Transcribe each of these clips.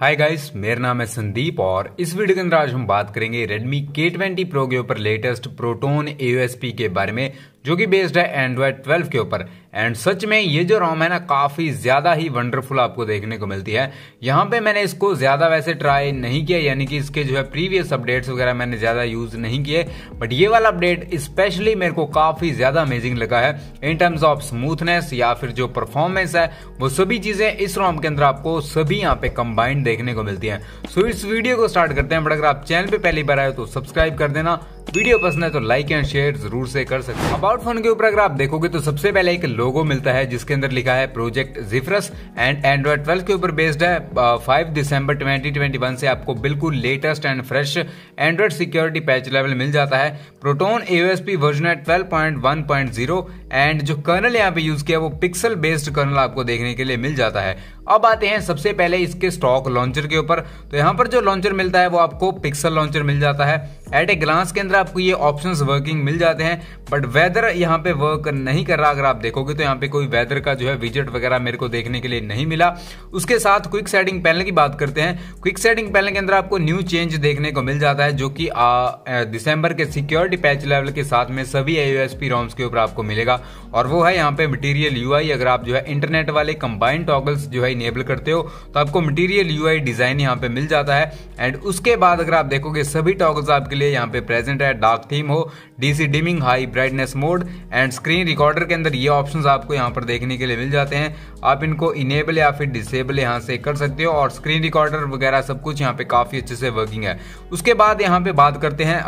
hi guys मेरा नाम है संदीप और इस वीडियो के अंदर आज हम बात करेंगे Redmi K20 Pro के ऊपर लेटेस्ट प्रोटोन AOSP के बारे में जो कि बेस्ड है एंड्रॉयड 12 के ऊपर एंड सच में ये जो रोम है ना काफी ज्यादा ही वंडरफुल आपको देखने को मिलती है यहाँ पे मैंने इसको ज्यादा वैसे ट्राई नहीं किया यानी कि इसके जो है प्रीवियस अपडेट्स वगैरह मैंने ज्यादा यूज नहीं किए बट ये वाला अपडेट स्पेशली मेरे को काफी ज्यादा अमेजिंग लगा है इन टर्म्स ऑफ स्मूथनेस या फिर जो परफॉर्मेंस है वो सभी चीजें इस रोम के अंदर आपको सभी यहाँ पे कंबाइंड देखने को मिलती है सो so, इस वीडियो को स्टार्ट करते हैं बट अगर आप चैनल पर पहली बार आए तो सब्सक्राइब कर देना वीडियो पसंद है तो लाइक एंड शेयर जरूर से कर सकते हैं अबाउट फोन के ऊपर अगर आप देखोगे तो सबसे पहले एक लोगो मिलता है जिसके अंदर लिखा है प्रोजेक्ट जिफ्रस एंड एंड्रॉइड ट्वेल्व के ऊपर बेस्ड है फाइव दिसंबर 2021 से आपको बिल्कुल latest and fresh android security patch level मिल जाता है प्रोटोन पी वर्जन है ट्वेल्व एंड जो कर्नल यहाँ पे यूज किया वो पिक्सल बेस्ड कर्नल आपको देखने के लिए मिल जाता है अब आते हैं सबसे पहले इसके स्टॉक लॉन्चर के ऊपर तो यहाँ पर जो लॉन्चर मिलता है वो आपको पिक्सल लॉन्चर मिल जाता है एट ए ग्लांस के अंदर आपको ये ऑप्शंस वर्किंग मिल जाते हैं बट वेदर यहाँ पे वर्क नहीं कर रहा अगर आप देखोगे तो यहाँ पे कोई वेदर का जो है विजेट वगैरह मेरे को देखने के लिए नहीं मिला उसके साथ क्विक सेटिंग पैनल की बात करते हैं क्विक सेटिंग पैनल के अंदर आपको न्यू चेंज देखने को मिल जाता है जो कि दिसंबर के सिक्योरिटी पैच लेवल के साथ में सभी ए रोम्स के ऊपर आपको मिलेगा और वो है यहाँ पे मटीरियल यू अगर आप जो है इंटरनेट वाले कंबाइन टॉगल्स जो है इनेबल करते हो तो आपको मटीरियल यू डिज़ाइन यहाँ पे मिल जाता है एंड उसके बाद अगर आप देखोगे सभी टॉगल्स आपके लिए यहाँ पे प्रेजेंट है डार्क थीम हो DC dimming high brightness mode and screen recorder के अंदर ये ऑप्शन आपको यहाँ पर देखने के लिए मिल जाते हैं आप इनको इनेबल या फिर डिसेबल यहाँ से कर सकते हो और स्क्रीन रिकॉर्डर वगैरह सब कुछ यहाँ पे काफ़ी अच्छे से वर्किंग है उसके बाद यहाँ पे बात करते हैं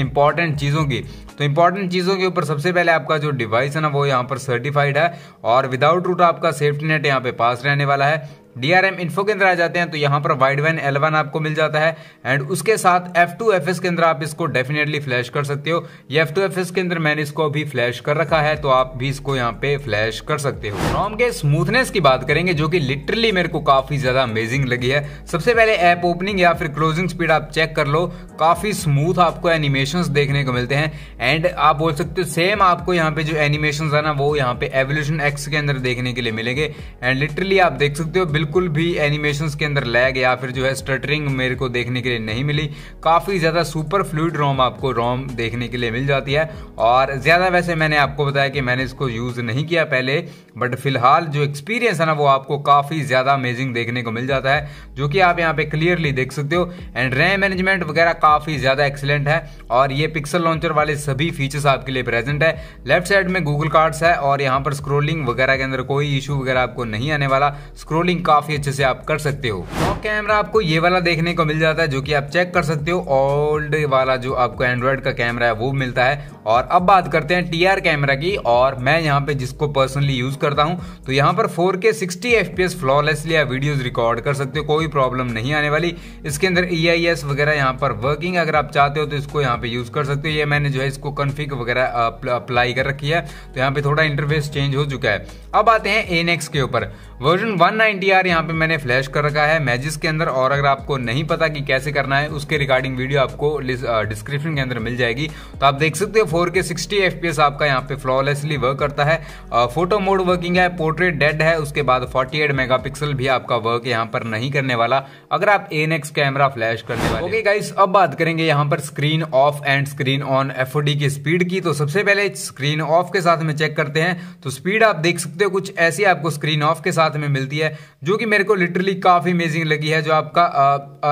इंपॉर्टेंट चीज़ों की तो इंपॉर्टेंट चीज़ों के ऊपर सबसे पहले आपका जो डिवाइस है ना वो यहाँ पर सर्टिफाइड है और विदाउट रूट आपका सेफ्टी नेट यहाँ पे पास रहने वाला है डीआरएम इन्फो के अंदर आ जाते हैं तो यहाँ पर वाइड वैन एल आपको मिल जाता है एंड उसके साथ एफ टू एफ एस के अंदर आप इसको डेफिनेटली फ्लैश कर सकते हो ये एफ टू एफ एस के अंदर मैंने इसको अभी फ्लैश कर रखा है तो आप भी इसको यहाँ पे फ्लैश कर सकते हो रॉम के स्मूथनेस की बात करेंगे जो कि लिटरली मेरे को काफी ज्यादा अमेजिंग लगी है सबसे पहले ऐप ओपनिंग या फिर क्लोजिंग स्पीड आप चेक कर लो काफी स्मूथ आपको एनिमेशन देखने को मिलते हैं एंड आप बोल सकते हो सेम आपको यहाँ पे जो एनिमेशन है ना वो यहाँ पे एवोल्यूशन एक्स के अंदर देखने के लिए मिलेंगे एंड लिटरली आप देख सकते हो बिल्कुल बिल्कुल भी एनिमेशन के अंदर लैग या फिर जो है स्टटरिंग मेरे को देखने के लिए नहीं मिली काफ़ी ज़्यादा सुपर फ्लूड रोम आपको रोम देखने के लिए मिल जाती है और ज़्यादा वैसे मैंने आपको बताया कि मैंने इसको यूज़ नहीं किया पहले बट फिलहाल जो एक्सपीरियंस है ना वो आपको काफ़ी ज़्यादा अमेजिंग देखने को मिल जाता है जो कि आप यहाँ पे क्लियरली देख सकते हो एंड रैम मैनेजमेंट वगैरह काफ़ी ज़्यादा एक्सेलेंट है और ये पिक्सल लॉन्चर वाले सभी फीचर्स आपके लिए प्रेजेंट है लेफ्ट साइड में गूगल कार्ड्स है और यहाँ पर स्क्रोलिंग वगैरह के अंदर कोई इशू वगैरह आपको नहीं आने वाला स्क्रोलिंग का काफी अच्छे से आप कर सकते हो तो कैमरा आपको ये वाला देखने को मिल जाता है जो कि आप चेक कर सकते हो ओल्ड वाला जो आपको एंड्रॉइड का कैमरा है वो मिलता है और अब बात करते हैं टी कैमरा की और मैं यहाँ पे जिसको पर्सनली यूज करता हूँ तो यहाँ पर फोर के 60 FPS फ्लॉलेसली आप वीडियोज रिकॉर्ड कर सकते हो कोई प्रॉब्लम नहीं आने वाली इसके अंदर ई e वगैरह यहाँ पर वर्किंग अगर आप चाहते हो तो इसको यहाँ पे यूज कर सकते हो ये मैंने जो है इसको कन्फिक वगैरह अप्लाई कर रखी है तो यहाँ पे थोड़ा इंटरफेस चेंज हो चुका है अब आते हैं एनएक्स के ऊपर वर्जन वन नाइनटी यार यहाँ पे मैंने फ्लैश कर रखा है मैजिस के अंदर और अगर आपको नहीं पता कि कैसे करना है उसके रिगार्डिंग वीडियो आपको डिस्क्रिप्शन uh, के अंदर मिल जाएगी तो आप देख सकते हो 4K 60 सिक्सटी आपका यहाँ पे फ्लॉलेसली वर्क करता है फोटो मोड वर्किंग है पोर्ट्रेट डेड है उसके बाद फोर्टी एट मेगापिक्सल भी आपका वर्क यहाँ पर नहीं करने वाला अगर आप एन कैमरा फ्लैश करने वाले ओके गाइस अब बात करेंगे यहाँ पर screen off and screen on F की स्पीड की तो सबसे पहले स्क्रीन ऑफ के साथ में चेक करते हैं तो स्पीड आप देख सकते हो कुछ ऐसी आपको स्क्रीन ऑफ के साथ में मिलती है जो कि मेरे को लिटरली काफ़ी अमेजिंग लगी है जो आपका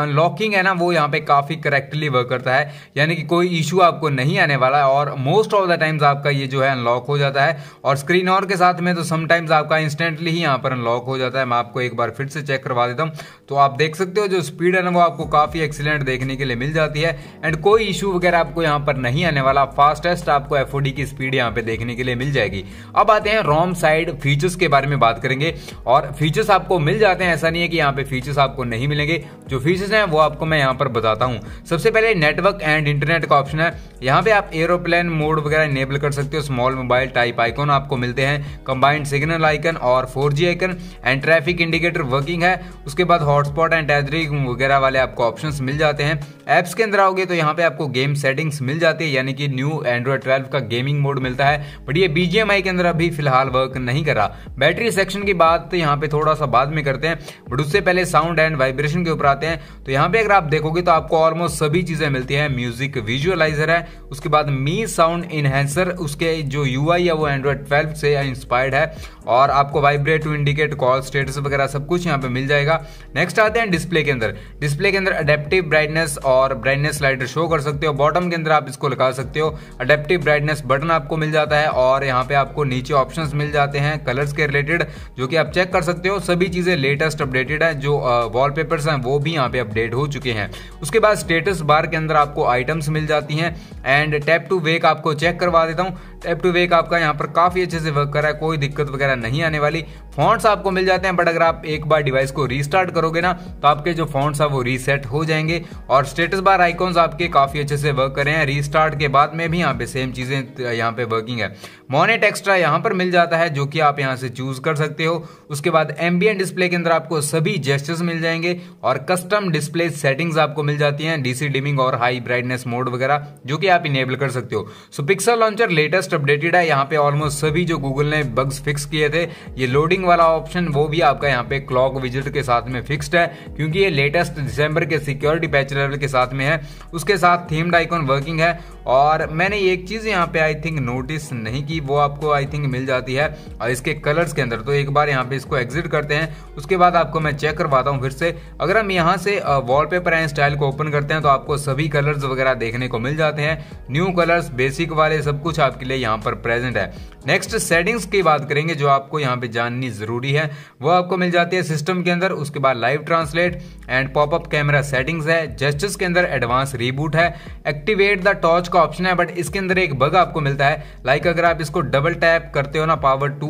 अनलॉकिंग है ना वो यहाँ पे काफ़ी करेक्टली वर्क करता है यानी कि कोई इशू आपको नहीं आने वाला है और मोस्ट ऑफ द टाइम्स आपका ये जो है अनलॉक हो जाता है और स्क्रीन और के साथ में तो समटाइम्स आपका इंस्टेंटली ही यहाँ पर अनलॉक हो जाता है मैं आपको एक बार फिर से चेक करवा देता हूँ तो आप देख सकते हो जो स्पीड है ना वो आपको काफ़ी एक्सीलेंट देखने के लिए मिल जाती है एंड कोई इशू वगैरह आपको यहाँ पर नहीं आने वाला फास्टेस्ट आपको एफ की स्पीड यहाँ पे देखने के लिए मिल जाएगी अब आते हैं रोम साइड फीचर्स के बारे में बात करेंगे और फीचर्स आपको मिल जाते हैं ऐसा नहीं है कि यहाँ पे फीचर्स आपको नहीं मिलेंगे जो फीचर्स सर्विसेज हैं वो आपको मैं यहाँ पर बताता हूँ सबसे पहले नेटवर्क एंड इंटरनेट का ऑप्शन है यहाँ पे आप एरोप्लेन मोड वगैरह इनेबल कर सकते हो स्मॉल मोबाइल टाइप आइकॉन आपको मिलते हैं कंबाइंड सिग्नल आइकन और four icon and traffic indicator working है उसके बाद हॉटस्पॉट एंड टैदरिंग वगैरह वाले आपको ऑप्शन मिल जाते हैं ऐप्स के अंदर आओगे तो यहाँ पे आपको गेम सेटिंग्स मिल जाती है यानी कि न्यू एंड्रॉयड ट्वेल्व का गेमिंग मोड मिलता है बट ये बीजीएमआई के अंदर अभी फिलहाल वर्क नहीं कर रहा बैटरी सेक्शन की बात तो यहाँ पे थोड़ा सा बाद में करते हैं बट उससे पहले साउंड एंड वाइब्रेशन के ऊपर आते हैं तो यहाँ पे अगर आप देखोगे तो आपको ऑलमोस्ट सभी चीजें मिलती है म्यूजिक विजुअलाइजर है उसके बाद मी साउंड इनहेंसर उसके जो यू है वो एंड्रॉयड ट्वेल्व से इंस्पायर्ड है और आपको vibrate to indicate call status वगैरह सब कुछ यहाँ पे मिल जाएगा नेक्स्ट आते हैं डिस्प्ले के अंदर डिस्प्ले के अंदर अडेप्टिव ब्राइटनेस और ब्राइटनेस स्लाइडर शो कर सकते हो बॉटम के अंदर आप इसको लगा सकते हो अडेप्टिव ब्राइटनेस बटन आपको मिल जाता है और यहाँ पे आपको नीचे ऑप्शन मिल जाते हैं कलर्स के रिलेटेड जो कि आप चेक कर सकते हो सभी चीज़ें लेटेस्ट अपडेटेड है जो वॉल पेपर्स वो भी यहाँ पे अपडेट हो चुके हैं उसके बाद स्टेटस बार के अंदर आपको आइटम्स मिल जाती हैं एंड टैप टू वेक आपको चेक करवा देता हूँ टैप टू वेक आपका यहाँ पर काफ़ी अच्छे से वर्क कर रहा है कोई दिक्कत वगैरह वगैरह नहीं आने वाली फॉन्ट्स आपको मिल जाते हैं बट अगर आप एक बार डिवाइस को रीस्टार्ट करोगे ना तो आपके जो फॉन्ट्स है वो रीसेट हो जाएंगे और स्टेटस बार आइकॉन्स आपके काफी अच्छे से वर्क कर रहे हैं रीस्टार्ट के बाद में भी यहाँ पे सेम चीजें यहाँ पे वर्किंग है मोनेट एक्स्ट्रा यहाँ पर मिल जाता है जो कि आप यहाँ से चूज कर सकते हो उसके बाद एम्बियन डिस्प्ले के अंदर आपको सभी जेस्टर्स मिल जाएंगे और कस्टम डिस्प्ले सेटिंग्स आपको मिल जाती हैं डीसी डिमिंग और हाई ब्राइटनेस मोड वगैरह जो कि आप इनेबल कर सकते हो so pixel launcher latest updated है यहाँ पे ऑलमोस्ट सभी जो गूगल ने बग्स फिक्स किए दिए थे ये लोडिंग वाला ऑप्शन वो भी आपका यहाँ पे क्लॉक विजिट के साथ में फिक्स्ड है क्योंकि ये लेटेस्ट दिसंबर के सिक्योरिटी पैच लेवल के साथ में है उसके साथ थीम्ड आइकॉन वर्किंग है और मैंने एक चीज़ यहाँ पे आई थिंक नोटिस नहीं की वो आपको आई थिंक मिल जाती है और इसके कलर्स के अंदर तो एक बार यहाँ पे इसको एग्जिट करते हैं उसके बाद आपको मैं चेक करवाता हूँ फिर से अगर हम यहाँ से वॉलपेपर एंड स्टाइल को ओपन करते हैं तो आपको सभी कलर्स वगैरह देखने को मिल जाते हैं न्यू कलर्स बेसिक वाले सब कुछ आपके लिए यहाँ पर प्रेजेंट है नेक्स्ट सेटिंग्स की बात करेंगे जो आपको यहाँ पे जाननी जरूरी है वो आपको मिल जाती है सिस्टम के अंदर उसके बाद live translate and popup camera settings है जस्टिस के अंदर एडवांस रीबूट है एक्टिवेट द टॉर्च का ऑप्शन है बट इसके अंदर एक बग आपको मिलता है लाइक अगर आप इसको डबल टैप करते हो ना पावर टू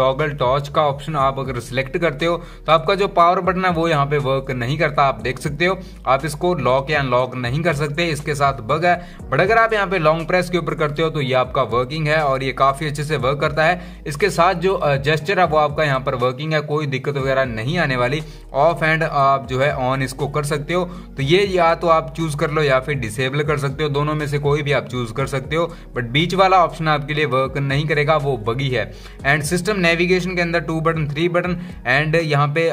टॉगल टॉर्च का ऑप्शन आप अगर सिलेक्ट करते हो तो आपका जो पावर बटन है वो यहाँ पे वर्क नहीं करता आप देख सकते हो आप इसको लॉक या अनलॉक नहीं कर सकते इसके साथ बग है बट अगर आप यहाँ पे लॉन्ग प्रेस के ऊपर करते हो तो ये आपका वर्किंग है और ये काफी अच्छे से वर्क करता है इसके साथ जो जेस्टर uh, है वो आपका यहाँ पर वर्किंग है कोई दिक्कत वगैरह नहीं आने वाली ऑफ एंड आप जो है ऑन इसको कर सकते हो तो ये या तो आप चूज कर लो या फिर डिसेबल कर सकते हो दोनों में से कोई कोई भी आप चूज कर सकते हो बट बीच वाला ऑप्शन आपके लिए वर्क नहीं करेगा वो बगी है एंड सिस्टम नेविगेशन के अंदर two button three button and यहाँ पे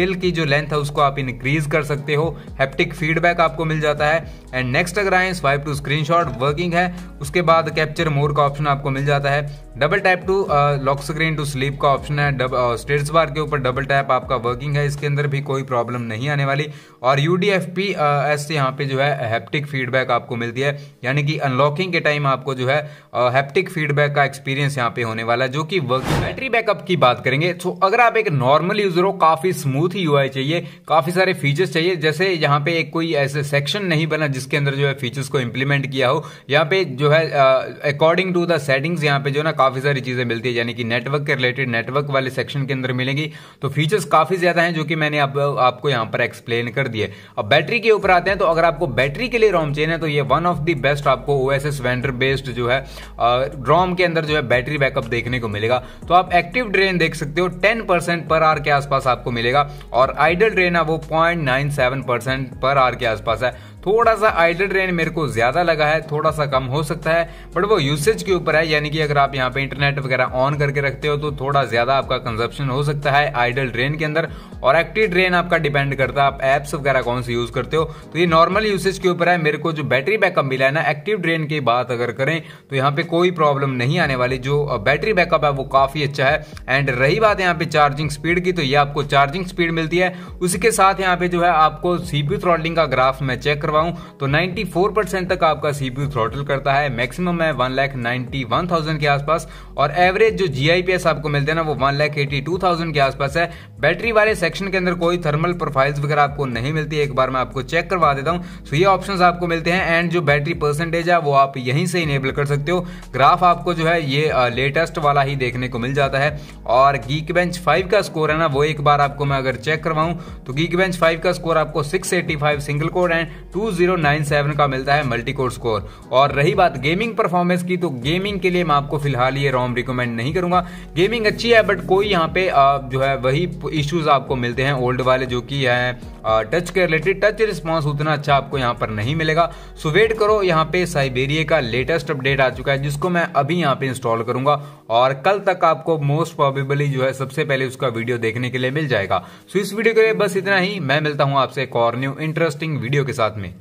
पिल की जो लेंथ है उसको आप इनक्रीज कर सकते हो हैप्टिक फीडबैक आपको मिल जाता है एंड नेक्स्ट अगर आए स्वाइप टू स्क्रीन वर्किंग है उसके बाद कैप्चर मोर का ऑप्शन आपको मिल जाता है double tap to lock screen to sleep का ऑप्शन है स्टेट्स बार के ऊपर डबल टैप आपका वर्किंग है इसके अंदर भी कोई प्रॉब्लम नहीं आने वाली और U D F P S से यहाँ पे जो है हैप्टिक फीडबैक आपको मिलती है यानी कि अनलॉकिंग के टाइम आपको जो है हैप्टिक फीडबैक का एक्सपीरियंस यहाँ पे होने वाला है जो कि वर्क बैटरी बैकअप की बात करेंगे तो अगर आप एक नॉर्मल यूजर हो काफी स्मूथ यू चाहिए काफी सारे फीचर्स चाहिए जैसे यहाँ पे एक कोई ऐसे सेक्शन नहीं बना जिसके अंदर जो है फीचर्स को इंप्लीमेंट किया हो यहाँ पे जो है अकॉर्डिंग टू द सेटिंग्स यहाँ पे जो ना काफी सारी चीजें मिलती है यानी कि नेटवर्क के रिलेटेड नेटवर्क वाले सेक्शन के अंदर मिलेंगी तो फीचर्स काफी ज्यादा हैं जो कि मैंने आपको यहाँ पर एक्सप्लेन कर दिए अब बैटरी के ऊपर आते हैं तो अगर आपको बैटरी के लिए रोम चाहिए ना तो ये वन ऑफ दी बेस्ट आपको ओ एस वेंडर बेस्ड जो है रोम के अंदर जो है बैटरी बैकअप देखने को मिलेगा तो आप एक्टिव ड्रेन देख सकते हो टेन पर आर के आसपास आपको मिलेगा और आइडल ड्रेन है वो पॉइंट पर आर के आसपास है थोड़ा सा आइडल ड्रेन मेरे को ज्यादा लगा है थोड़ा सा कम हो सकता है बट वो यूसेज के ऊपर है यानी कि अगर आप यहाँ पे इंटरनेट वगैरह ऑन करके रखते हो तो थोड़ा ज्यादा आपका कंजप्शन हो सकता है आइडल ड्रेन के अंदर और एक्टिव ड्रेन आपका डिपेंड करता है आप एप्स वगैरह कौन से यूज करते हो तो ये नॉर्मल यूसेज के ऊपर है मेरे को जो बैटरी बैकअप मिला है ना एक्टिव ड्रेन की बात अगर करें तो यहाँ पे कोई प्रॉब्लम नहीं आने वाली जो बैटरी बैकअप है वो काफी अच्छा है एंड रही बात यहाँ पे चार्जिंग स्पीड की तो ये आपको चार्जिंग स्पीड मिलती है उसी के साथ यहाँ पे जो है आपको सीपी थ्रॉडिंग का ग्राफ मैं चेक करवाऊं तो 94% तक आपका सीपीयू थ्रोटल करता है मैक्सिमम है one lakh ninety one thousand के आसपास और एवरेज जो जीआईपीएस आपको मिलते हैं ना वो one lakh eighty two thousand के आसपास है बैटरी वाले सेक्शन के अंदर कोई थर्मल प्रोफाइल्स वगैरह आपको नहीं मिलती एक बार मैं आपको चेक करवा देता हूँ तो ये ऑप्शन आपको मिलते हैं एंड जो बैटरी परसेंटेज है वो आप यहीं से इनेबल कर सकते हो ग्राफ आपको जो है ये लेटेस्ट वाला ही देखने को मिल जाता है और गीक बेंच फाइव का स्कोर है ना वो एक बार आपको मैं अगर चेक करवाऊं तो गीक बेंच फाइव का स्कोर आपको six eighty five single code and 2097 का मिलता है मल्टी कोर स्कोर और रही बात गेमिंग परफॉर्मेंस की तो गेमिंग के लिए मैं आपको फिलहाल ये रोम रिकमेंड नहीं करूंगा गेमिंग अच्छी है बट कोई यहाँ पे जो है वही इश्यूज आपको मिलते हैं ओल्ड वाले जो कि है टच के रिलेटेड टच रिस्पॉन्स उतना अच्छा आपको यहाँ पर नहीं मिलेगा सो वेट करो यहाँ पे साइबेरिया का लेटेस्ट अपडेट आ चुका है जिसको मैं अभी यहाँ पे इंस्टॉल करूंगा और कल तक आपको मोस्ट प्रॉबेबली जो है सबसे पहले उसका वीडियो देखने के लिए मिल जाएगा सो इस वीडियो के लिए बस इतना ही मैं मिलता हूँ आपसे एक और न्यू इंटरेस्टिंग वीडियो के साथ में